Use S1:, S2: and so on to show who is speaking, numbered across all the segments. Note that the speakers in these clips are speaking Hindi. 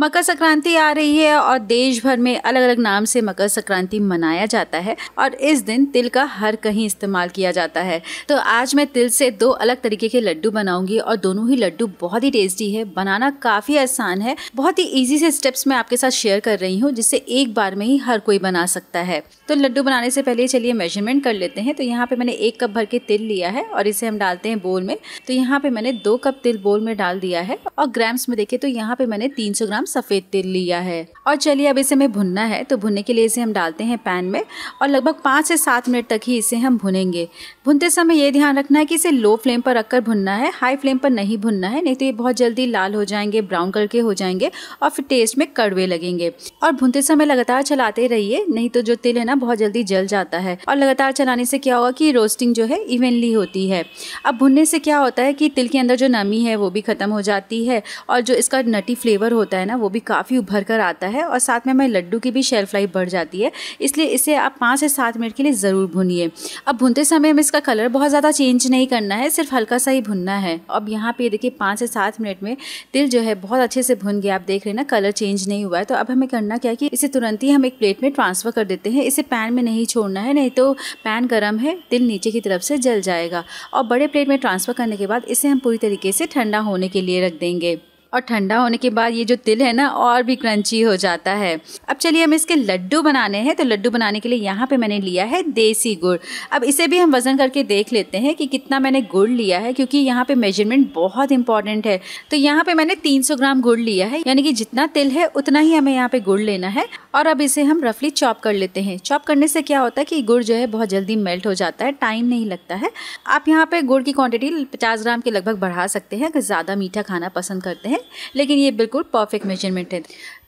S1: मकर संक्रांति आ रही है और देश भर में अलग अलग नाम से मकर संक्रांति मनाया जाता है और इस दिन तिल का हर कहीं इस्तेमाल किया जाता है तो आज मैं तिल से दो अलग तरीके के लड्डू बनाऊंगी और दोनों ही लड्डू बहुत ही टेस्टी है बनाना काफ़ी आसान है बहुत ही ईजी से स्टेप्स मैं आपके साथ शेयर कर रही हूँ जिससे एक बार में ही हर कोई बना सकता है तो लड्डू बनाने से पहले चलिए मेजरमेंट कर लेते हैं तो यहाँ पे मैंने एक कप भर के तिल लिया है और इसे हम डालते हैं बोल में तो यहाँ पे मैंने दो कप तिल बोल में डाल दिया है और ग्राम्स में देखे तो यहाँ पे मैंने 300 ग्राम सफ़ेद तिल लिया है और चलिए अब इसे हमें भुनना है तो भुनने के लिए इसे हम डालते हैं पैन में और लगभग पाँच से सात मिनट तक ही इसे हम भुनेंगे भुनते समय ये ध्यान रखना है कि इसे लो फ्लेम पर रखकर भुनना है हाई फ्लेम पर नहीं भुनना है नहीं तो ये बहुत जल्दी लाल हो जाएंगे ब्राउन कलर के हो जाएंगे और फिर टेस्ट में कड़वे लगेंगे और भुनते समय लगातार चलाते रहिए नहीं तो जो तिल है ना बहुत जल्दी जल जाता है और लगातार चलाने से क्या होगा कि रोस्टिंग जो है इवेंटली होती है अब भुनने से क्या होता है कि तिल के अंदर जो नमी है वो भी ख़त्म हो जाती है और जो इसका नटी फ्लेवर होता है ना वो भी काफ़ी उभर कर आता है और साथ में हमारे लड्डू की भी शेल्फ लाइफ बढ़ जाती है इसलिए इसे आप पाँच से सात मिनट के लिए ज़रूर भुनिए अब भुनते समय हमें इसका कलर बहुत ज़्यादा चेंज नहीं करना है सिर्फ हल्का सा ही भुनना है अब यहाँ पे देखिए पाँच से सात मिनट में तिल जो है बहुत अच्छे से भुन गया आप देख रहे हैं ना कलर चेंज नहीं हुआ है तो अब हमें करना क्या है कि इसे तुरंत ही हम एक प्लेट में ट्रांसफ़र कर देते हैं इसे पैन में नहीं छोड़ना है नहीं तो पैन गर्म है तिल नीचे की तरफ से जल जाएगा और बड़े प्लेट में ट्रांसफ़र करने के बाद इसे हम पूरी तरीके से ठंडा होने के लिए रख देंगे और ठंडा होने के बाद ये जो तिल है ना और भी क्रंची हो जाता है अब चलिए हम इसके लड्डू बनाने हैं तो लड्डू बनाने के लिए यहाँ पे मैंने लिया है देसी गुड़ अब इसे भी हम वज़न करके देख लेते हैं कि कितना मैंने गुड़ लिया है क्योंकि यहाँ पे मेजरमेंट बहुत इंपॉर्टेंट है तो यहाँ पे मैंने 300 ग्राम गुड़ लिया है यानी कि जितना तिल है उतना ही हमें यहाँ पे गुड़ लेना है और अब इसे हम रफली चॉप कर लेते हैं चॉप करने से क्या होता है कि गुड़ जो है बहुत जल्दी मेल्ट हो जाता है टाइम नहीं लगता है आप यहाँ पे गुड़ की क्वांटिटी पचास ग्राम के लगभग बढ़ा सकते हैं अगर ज़्यादा मीठा खाना पसंद करते हैं लेकिन ये बिल्कुल परफेक्ट मेजरमेंट है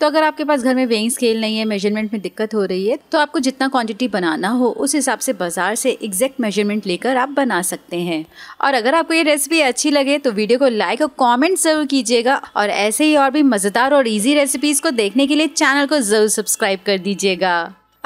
S1: तो अगर आपके पास घर में वेइंग स्केल नहीं है मेजरमेंट में दिक्कत हो रही है तो आपको जितना क्वांटिटी बनाना हो उस हिसाब से बाजार से एग्जैक्ट मेजरमेंट लेकर आप बना सकते हैं और अगर आपको ये रेसिपी अच्छी लगे तो वीडियो को लाइक और कमेंट ज़रूर कीजिएगा और ऐसे ही और भी मज़ेदार और ईजी रेसिपीज़ को देखने के लिए चैनल को ज़रूर सब्सक्राइब कर दीजिएगा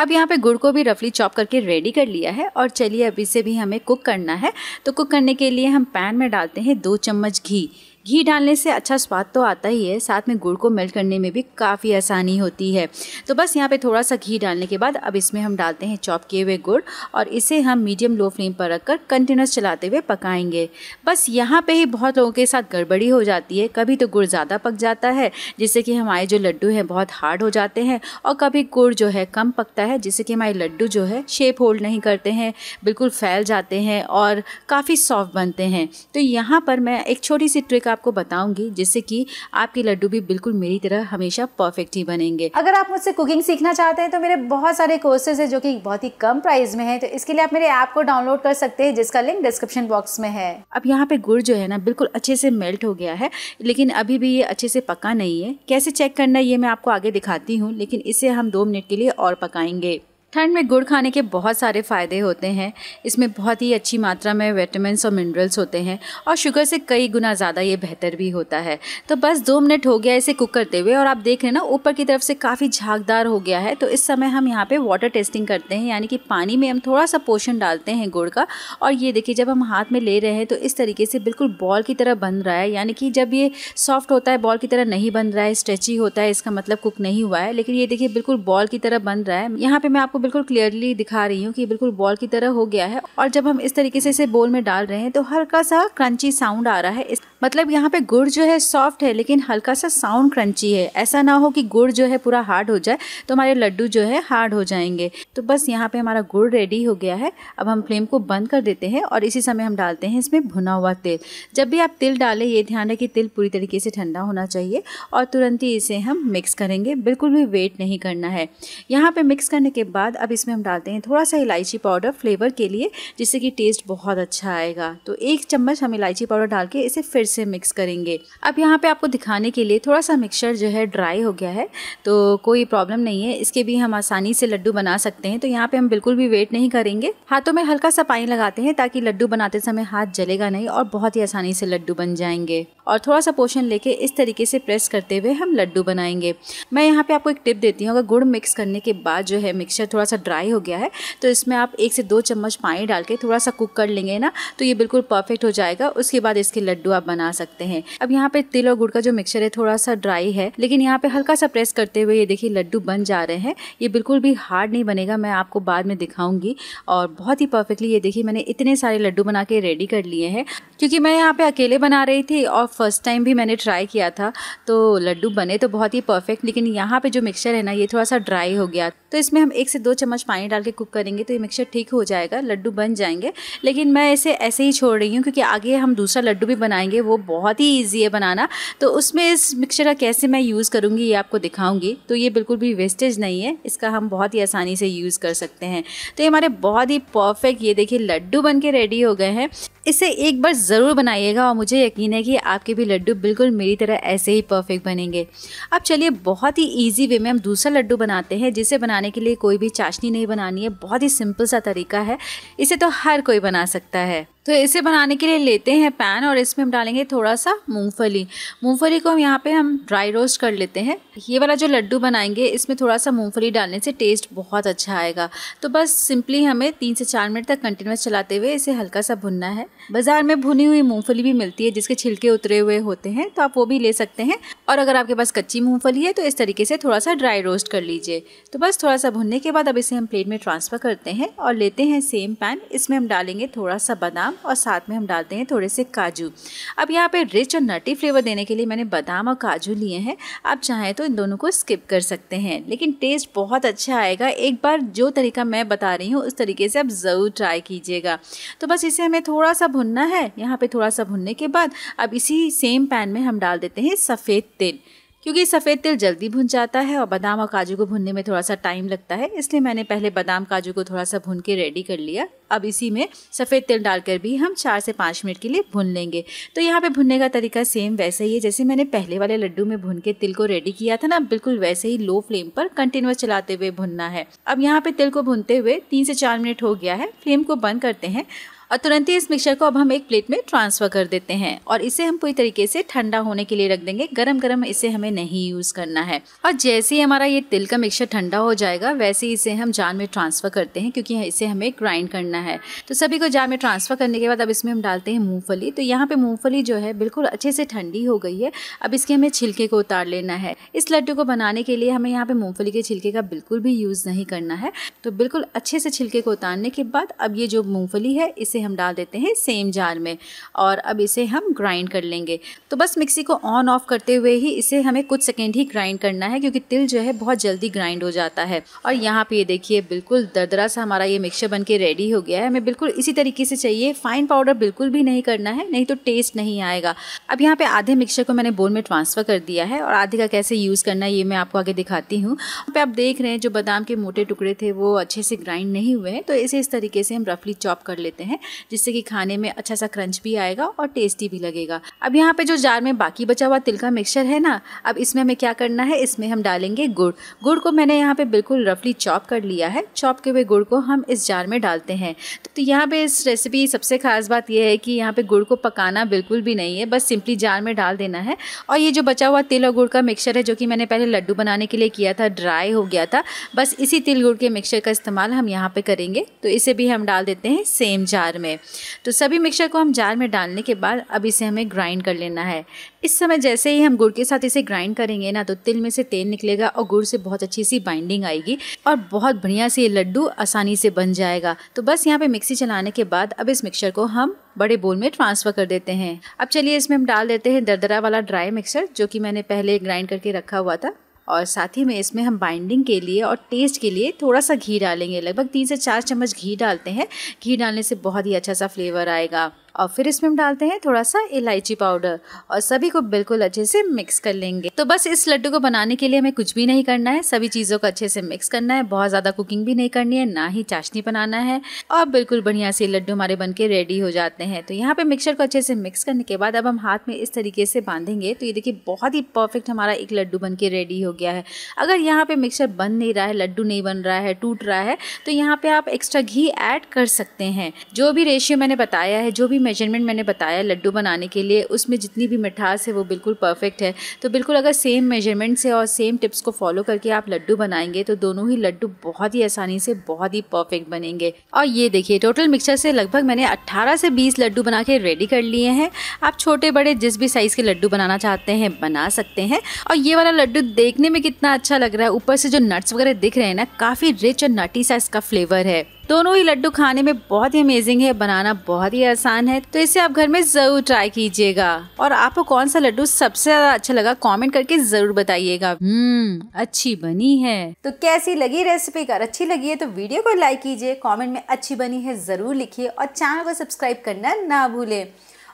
S1: अब यहाँ पे गुड़ को भी रफली चॉप करके रेडी कर लिया है और चलिए अभी से भी हमें कुक करना है तो कुक करने के लिए हम पैन में डालते हैं दो चम्मच घी घी डालने से अच्छा स्वाद तो आता ही है साथ में गुड़ को मेल्ट करने में भी काफ़ी आसानी होती है तो बस यहाँ पे थोड़ा सा घी डालने के बाद अब इसमें हम डालते हैं चॉप किए हुए गुड़ और इसे हम मीडियम लो फ्लेम पर रखकर कंटिन्यूस चलाते हुए पकाएंगे बस यहाँ पे ही बहुत लोगों के साथ गड़बड़ी हो जाती है कभी तो गुड़ ज़्यादा पक जाता है जिससे कि हमारे जो लड्डू हैं बहुत हार्ड हो जाते हैं और कभी गुड़ जो है कम पकता है जिससे कि हमारे लड्डू जो है शेप होल्ड नहीं करते हैं बिल्कुल फैल जाते हैं और काफ़ी सॉफ्ट बनते हैं तो यहाँ पर मैं एक छोटी सी ट्रिक आप आपको बताऊंगी जिससे कि आपके लड्डू भी बिल्कुल मेरी तरह हमेशा परफेक्ट ही बनेंगे अगर आप मुझसे कुकिंग सीखना चाहते हैं तो मेरे बहुत सारे कोर्सेज है जो कि बहुत ही कम प्राइस में है तो इसके लिए आप मेरे ऐप को डाउनलोड कर सकते हैं जिसका लिंक डिस्क्रिप्शन बॉक्स में है अब यहाँ पे गुड़ जो है ना बिल्कुल अच्छे से मेल्ट हो गया है लेकिन अभी भी ये अच्छे से पका नहीं है कैसे चेक करना ये मैं आपको आगे दिखाती हूँ लेकिन इसे हम दो मिनट के लिए और पकाएंगे ठंड में गुड़ खाने के बहुत सारे फ़ायदे होते हैं इसमें बहुत ही अच्छी मात्रा में विटामिनस और मिनरल्स होते हैं और शुगर से कई गुना ज़्यादा ये बेहतर भी होता है तो बस दो मिनट हो गया इसे कुक करते हुए और आप देख रहे हैं ना ऊपर की तरफ से काफ़ी झागदार हो गया है तो इस समय हम यहाँ पे वाटर टेस्टिंग करते हैं यानी कि पानी में हम थोड़ा सा पोषण डालते हैं गुड़ का और ये देखिए जब हम हाथ में ले रहे हैं तो इस तरीके से बिल्कुल बॉल की तरह बन रहा है यानी कि जब ये सॉफ्ट होता है बॉल की तरह नहीं बन रहा है स्ट्रेची होता है इसका मतलब कुक नहीं हुआ है लेकिन ये देखिए बिल्कुल बॉल की तरह बन रहा है यहाँ पर मैं आपको आपको बिल्कुल क्लियरली दिखा रही हूँ कि बिल्कुल बॉल की तरह हो गया है और जब हम इस तरीके से इसे बोल में डाल रहे हैं तो हल्का सा क्रंची साउंड आ रहा है मतलब यहाँ पे गुड़ जो है सॉफ्ट है लेकिन हल्का सा साउंड क्रंची है ऐसा ना हो कि गुड़ जो है पूरा हार्ड हो जाए तो हमारे लड्डू जो है हार्ड हो जाएंगे तो बस यहाँ पे हमारा गुड़ रेडी हो गया है अब हम फ्लेम को बंद कर देते हैं और इसी समय हम डालते हैं इसमें भुना हुआ तेल जब भी आप तिल डालें ये ध्यान रखें कि तिल पूरी तरीके से ठंडा होना चाहिए और तुरंत ही इसे हम मिक्स करेंगे बिल्कुल भी वेट नहीं करना है यहाँ पर मिक्स करने के बाद अब इसमें हम डालते हैं थोड़ा सा इलायची पाउडर फ्लेवर के लिए जिससे कि टेस्ट बहुत अच्छा आएगा तो एक चम्मच हम इलायची पाउडर डाल के इसे फिर से मिक्स करेंगे अब यहाँ पे आपको दिखाने के लिए थोड़ा सा मिक्सचर जो है ड्राई हो गया है तो कोई प्रॉब्लम नहीं है इसके भी हम आसानी से लड्डू बना सकते हैं तो यहाँ पे हम बिल्कुल भी वेट नहीं करेंगे हाथों में हल्का सा पानी लगाते हैं ताकि लड्डू बनाते समय हाथ जलेगा नहीं और बहुत ही आसानी से लड्डू बन जाएंगे और थोड़ा सा पोषण लेके इस तरीके से प्रेस करते हुए हम लड्डू बनाएंगे मैं यहाँ पे आपको एक टिप देती हूँ अगर गुड़ मिक्स करने के बाद जो है मिक्सचर थोड़ा सा ड्राई हो गया है तो इसमें आप एक से दो चम्मच पानी डाल के थोड़ा सा कुक कर लेंगे ना तो ये बिल्कुल परफेक्ट हो जाएगा उसके बाद इसके लड्डू आप बना बना सकते हैं अब यहाँ पे तिल और गुड़ का जो मिक्सचर है थोड़ा सा ड्राई है लेकिन यहाँ पे हल्का सा प्रेस करते हुए ये देखिए लड्डू बन जा रहे हैं ये बिल्कुल भी हार्ड नहीं बनेगा मैं आपको बाद में दिखाऊंगी और बहुत ही परफेक्टली ये देखिए मैंने इतने सारे लड्डू बना के रेडी कर लिए हैं क्योंकि मैं यहाँ पे अकेले बना रही थी और फर्स्ट टाइम भी मैंने ट्राई किया था तो लड्डू बने तो बहुत ही परफेक्ट लेकिन यहाँ पे जो मिक्सचर है ना ये थोड़ा सा ड्राई हो गया तो इसमें हम एक से दो चम्मच पानी डाल के कुक करेंगे तो ये मिक्सचर ठीक हो जाएगा लड्डू बन जाएंगे लेकिन मैं इसे ऐसे ही छोड़ रही हूँ क्योंकि आगे हम दूसरा लड्डू भी बनाएंगे वो बहुत ही ईजी है बनाना तो उसमें इस मिक्सचर का कैसे मैं यूज़ करूँगी ये आपको दिखाऊँगी तो ये बिल्कुल भी वेस्टेज नहीं है इसका हम बहुत ही आसानी से यूज़ कर सकते हैं तो ये हमारे बहुत ही परफेक्ट ये देखिए लड्डू बन के रेडी हो गए हैं इसे एक बार ज़रूर बनाइएगा और मुझे यकीन है कि आपके भी लड्डू बिल्कुल मेरी तरह ऐसे ही परफेक्ट बनेंगे अब चलिए बहुत ही ईजी वे में हम दूसरा लड्डू बनाते हैं जिसे बनाने के लिए कोई भी चाशनी नहीं बनानी है बहुत ही सिंपल सा तरीका है इसे तो हर कोई बना सकता है तो इसे बनाने के लिए लेते हैं पैन और इसमें हम डालेंगे थोड़ा सा मूंगफली मूंगफली को हम यहाँ पे हम ड्राई रोस्ट कर लेते हैं ये वाला जो लड्डू बनाएंगे इसमें थोड़ा सा मूंगफली डालने से टेस्ट बहुत अच्छा आएगा तो बस सिंपली हमें तीन से चार मिनट तक कंटिन्यूस चलाते हुए इसे हल्का सा भुनना है बाज़ार में भुनी हुई मूँगफली भी मिलती है जिसके छिलके उतरे हुए होते हैं तो आप वो भी ले सकते हैं और अगर आपके पास कच्ची मूँगफली है तो इस तरीके से थोड़ा सा ड्राई रोस्ट कर लीजिए तो बस थोड़ा सा भुनने के बाद अब इसे हम प्लेट में ट्रांसफ़र करते हैं और लेते हैं सेम पैन इसमें हम डालेंगे थोड़ा सा बादाम और साथ में हम डालते हैं थोड़े से काजू अब यहाँ पे रिच और नटी फ्लेवर देने के लिए मैंने बादाम और काजू लिए हैं आप चाहें तो इन दोनों को स्किप कर सकते हैं लेकिन टेस्ट बहुत अच्छा आएगा एक बार जो तरीका मैं बता रही हूँ उस तरीके से आप ज़रूर ट्राई कीजिएगा तो बस इसे हमें थोड़ा सा भुनना है यहाँ पर थोड़ा सा भुनने के बाद अब इसी सेम पैन में हम डाल देते हैं सफ़ेद तेल क्योंकि सफ़ेद तिल जल्दी भुन जाता है और बादाम और काजू को भुनने में थोड़ा सा टाइम लगता है इसलिए मैंने पहले बादाम काजू को थोड़ा सा भून के रेडी कर लिया अब इसी में सफ़ेद तिल डालकर भी हम चार से पाँच मिनट के लिए भून लेंगे तो यहाँ पे भुनने का तरीका सेम वैसे ही है जैसे मैंने पहले वाले लड्डू में भून के तिल को रेडी किया था ना बिल्कुल वैसे ही लो फ्लेम पर कंटिन्यूस चलाते हुए भुनना है अब यहाँ पे तिल को भूनते हुए तीन से चार मिनट हो गया है फ्लेम को बंद करते हैं और तुरंत ही इस मिक्सचर को अब हम एक प्लेट में ट्रांसफ़र कर देते हैं और इसे हम पूरी तरीके से ठंडा होने के लिए रख देंगे गरम गरम इसे हमें नहीं यूज़ करना है और जैसे ही हमारा ये तिल का मिक्सचर ठंडा हो जाएगा वैसे ही इसे हम जान में ट्रांसफ़र करते हैं क्योंकि इसे हमें ग्राइंड करना है तो सभी को जान में ट्रांसफ़र करने के बाद अब इसमें हम डालते हैं मूँगफली तो यहाँ पर मूँगफली जो है बिल्कुल अच्छे से ठंडी हो गई है अब इसके हमें छिलके को उतार लेना है इस लड्डू को बनाने के लिए हमें यहाँ पे मूँगफली के छिलके का बिल्कुल भी यूज़ नहीं करना है तो बिल्कुल अच्छे से छिलके को उतारने के बाद अब ये जो मूँगफली है इसे इसे हम डाल देते हैं सेम जार में और अब इसे हम ग्राइंड कर लेंगे तो बस मिक्सी को ऑन ऑफ करते हुए ही इसे हमें कुछ सेकेंड ही ग्राइंड करना है क्योंकि तिल जो है बहुत जल्दी ग्राइंड हो जाता है और यहाँ पर ये देखिए बिल्कुल दरदरा सा हमारा ये मिक्सर बन के रेडी हो गया है हमें बिल्कुल इसी तरीके से चाहिए फाइन पाउडर बिल्कुल भी नहीं करना है नहीं तो टेस्ट नहीं आएगा अब यहाँ पर आधे मिक्सर को मैंने बोल में ट्रांसफ़र कर दिया है और आधे का कैसे यूज़ करना है ये मैं आपको आगे दिखाती हूँ पे आप देख रहे हैं जो बादाम के मोटे टुकड़े थे वो अच्छे से ग्राइंड नहीं हुए हैं तो इसे इस तरीके से हम रफली चॉप कर लेते हैं जिससे कि खाने में अच्छा सा क्रंच भी आएगा और टेस्टी भी लगेगा अब यहाँ पे जो जार में बाकी बचा हुआ तिल का मिक्सचर है ना अब इसमें हमें क्या करना है इसमें हम डालेंगे गुड़ गुड़ को मैंने यहाँ पे बिल्कुल रफली चॉप कर लिया है चॉप के हुए गुड़ को हम इस जार में डालते हैं तो यहाँ पे इस रेसिपी सबसे खास बात यह है कि यहाँ पे गुड़ को पकाना बिल्कुल भी नहीं है बस सिंपली जार में डाल देना है और ये जो बचा हुआ तिल और गुड़ का मिक्सचर है जो कि मैंने पहले लड्डू बनाने के लिए किया था ड्राई हो गया था बस इसी तिल गुड़ के मिक्सचर का इस्तेमाल हम यहाँ पे करेंगे तो इसे भी हम डाल देते हैं सेम जार में तो सभी मिक्सचर को हम जार में डालने के बाद अब इसे हमें ग्राइंड कर लेना है इस समय जैसे ही हम गुड़ के साथ इसे ग्राइंड करेंगे ना तो तिल में से तेल निकलेगा और गुड़ से बहुत अच्छी सी बाइंडिंग आएगी और बहुत बढ़िया से ये लड्डू आसानी से बन जाएगा तो बस यहाँ पे मिक्सी चलाने के बाद अब इस मिक्सचर को हम बड़े बोल में ट्रांसफ़र कर देते हैं अब चलिए इसमें हम डाल देते हैं दरदरा वाला ड्राई मिक्सर जो कि मैंने पहले ग्राइंड करके रखा हुआ था और साथ ही में इसमें हम बाइंडिंग के लिए और टेस्ट के लिए थोड़ा सा घी डालेंगे लगभग तीन से चार चम्मच घी डालते हैं घी डालने से बहुत ही अच्छा सा फ्लेवर आएगा और फिर इसमें हम डालते हैं थोड़ा सा इलायची पाउडर और सभी को बिल्कुल अच्छे से मिक्स कर लेंगे तो बस इस लड्डू को बनाने के लिए हमें कुछ भी नहीं करना है सभी चीज़ों को अच्छे से मिक्स करना है बहुत ज़्यादा कुकिंग भी नहीं करनी है ना ही चाशनी बनाना है और बिल्कुल बढ़िया से लड्डू हमारे बन के रेडी हो जाते हैं तो यहाँ पर मिक्सर को अच्छे से मिक्स करने के बाद अब हम हाथ में इस तरीके से बांधेंगे तो ये देखिए बहुत ही परफेक्ट हमारा एक लड्डू बन के रेडी हो गया है अगर यहाँ पर मिक्सर बन नहीं रहा है लड्डू नहीं बन रहा है टूट रहा है तो यहाँ पर आप एक्स्ट्रा घी ऐड कर सकते हैं जो भी रेशियो मैंने बताया है जो भी मेजरमेंट मैंने बताया लड्डू बनाने के लिए उसमें जितनी भी मिठास है वो बिल्कुल परफेक्ट है तो बिल्कुल अगर सेम मेजरमेंट से और सेम टिप्स को फॉलो करके आप लड्डू बनाएंगे तो दोनों ही लड्डू बहुत ही आसानी से बहुत ही परफेक्ट बनेंगे और ये देखिए टोटल मिक्सचर से लगभग मैंने अट्ठारह से बीस लड्डू बना के रेडी कर लिए हैं आप छोटे बड़े जिस भी साइज़ के लड्डू बनाना चाहते हैं बना सकते हैं और ये वाला लड्डू देखने में कितना अच्छा लग रहा है ऊपर से जो नट्स वगैरह दिख रहे हैं ना काफ़ी रिच और नटी सा इसका फ्लेवर है दोनों ही लड्डू खाने में बहुत ही अमेजिंग है बनाना बहुत ही आसान है तो इसे आप घर में जरूर ट्राई कीजिएगा और आपको कौन सा लड्डू सबसे ज्यादा अच्छा लगा कॉमेंट करके जरूर बताइएगा हम्म अच्छी बनी है तो कैसी लगी रेसिपी अगर अच्छी लगी है तो वीडियो को लाइक कीजिए कॉमेंट में अच्छी बनी है जरूर लिखिए और चैनल को सब्सक्राइब करना ना भूलें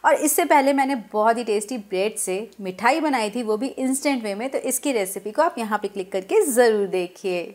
S1: और इससे पहले मैंने बहुत ही टेस्टी ब्रेड से मिठाई बनाई थी वो भी इंस्टेंट वे में तो इसकी रेसिपी को आप यहाँ पे क्लिक करके ज़रूर देखिए